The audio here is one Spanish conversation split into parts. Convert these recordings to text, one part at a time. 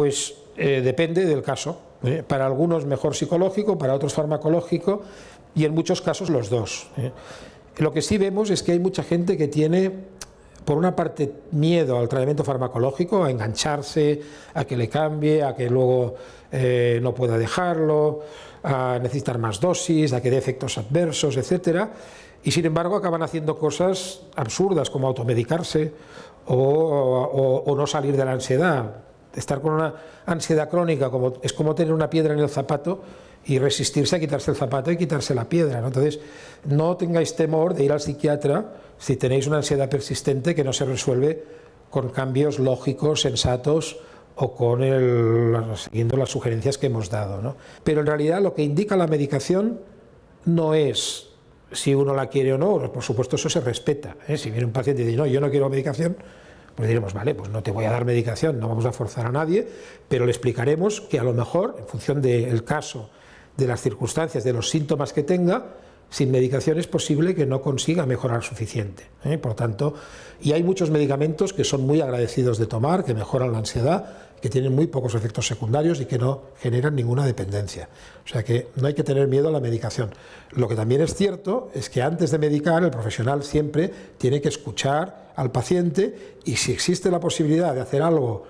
Pues eh, depende del caso. ¿eh? Para algunos mejor psicológico, para otros farmacológico y en muchos casos los dos. ¿eh? Lo que sí vemos es que hay mucha gente que tiene, por una parte, miedo al tratamiento farmacológico, a engancharse, a que le cambie, a que luego no pueda dejarlo, a necesitar más dosis, a que dé efectos adversos, etcétera y sin embargo acaban haciendo cosas absurdas como automedicarse o no salir de la ansiedad estar con una ansiedad crónica es como tener una piedra en el zapato y resistirse a quitarse el zapato y quitarse la piedra. Entonces, no tengáis temor de ir al psiquiatra si tenéis una ansiedad persistente que no se resuelve con cambios lógicos, sensatos o con siguiendo las sugerencias que hemos dado. Pero en realidad lo que indica la medicación no es si uno la quiere o no, por supuesto eso se respeta. ¿eh? Si viene un paciente y dice, no, yo no quiero medicación, pues diremos, vale, pues no te voy a dar medicación, no vamos a forzar a nadie, pero le explicaremos que a lo mejor, en función del caso, de las circunstancias, de los síntomas que tenga, sin medicación es posible que no consiga mejorar suficiente. ¿eh? Por tanto, y hay muchos medicamentos que son muy agradecidos de tomar, que mejoran la ansiedad, que tienen muy pocos efectos secundarios y que no generan ninguna dependencia. O sea que no hay que tener miedo a la medicación. Lo que también es cierto es que antes de medicar, el profesional siempre tiene que escuchar al paciente y si existe la posibilidad de hacer algo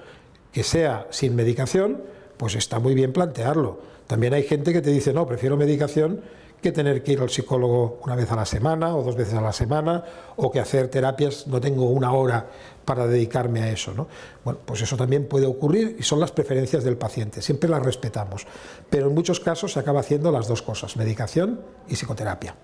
que sea sin medicación, pues está muy bien plantearlo. También hay gente que te dice, no, prefiero medicación que tener que ir al psicólogo una vez a la semana o dos veces a la semana, o que hacer terapias, no tengo una hora para dedicarme a eso. ¿no? Bueno, pues eso también puede ocurrir y son las preferencias del paciente, siempre las respetamos, pero en muchos casos se acaba haciendo las dos cosas, medicación y psicoterapia.